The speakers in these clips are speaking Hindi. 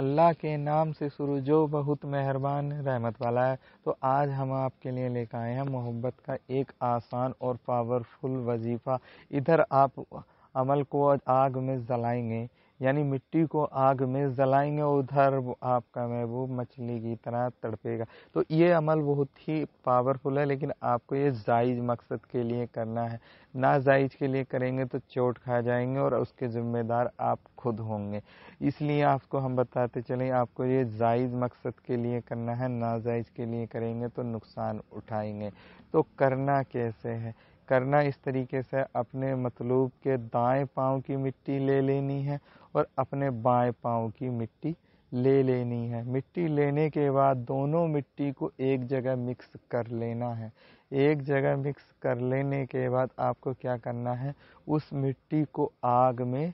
अल्लाह के नाम से शुरू जो बहुत मेहरबान रहमत वाला है तो आज हम आपके लिए लेकर आए हैं मोहब्बत का एक आसान और पावरफुल वजीफ़ा इधर आप अमल को आग में जलाएंगे यानी मिट्टी को आग में जलाएंगे उधर आपका महबूब मछली की तरह तड़पेगा तो ये अमल बहुत ही पावरफुल है लेकिन आपको ये जायज मकसद के लिए करना है ना जायज के लिए करेंगे तो चोट खा जाएंगे और उसके ज़िम्मेदार आप खुद होंगे इसलिए आपको हम बताते चलें आपको ये जायज मकसद के लिए करना है नाजायज के लिए करेंगे तो नुकसान उठाएंगे तो करना कैसे है करना इस तरीके से अपने मतलूब के दाएं पांव की मिट्टी ले लेनी है और अपने बाएं पांव की मिट्टी ले लेनी है मिट्टी लेने के बाद दोनों मिट्टी को एक जगह मिक्स कर लेना है एक जगह मिक्स कर लेने के बाद आपको क्या करना है उस मिट्टी को आग में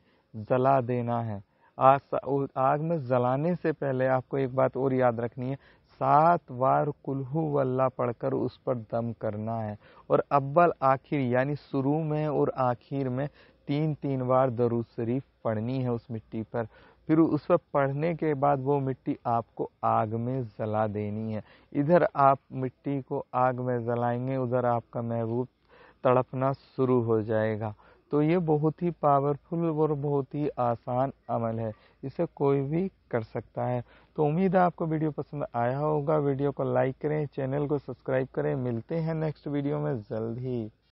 जला देना है आग में जलाने से पहले आपको एक बात और याद रखनी है सात बार कुल्हू वल्ला पढ़कर उस पर दम करना है और अव्वल आखिर यानी शुरू में और आखिर में तीन तीन बार दरूद शरीफ पढ़नी है उस मिट्टी पर फिर उस पर पढ़ने के बाद वो मिट्टी आपको आग में जला देनी है इधर आप मिट्टी को आग में जलाएंगे उधर आपका महबूब तड़पना शुरू हो जाएगा तो ये बहुत ही पावरफुल और बहुत ही आसान अमल है इसे कोई भी कर सकता है तो उम्मीद है आपको वीडियो पसंद आया होगा वीडियो को लाइक करें चैनल को सब्सक्राइब करें मिलते हैं नेक्स्ट वीडियो में जल्द ही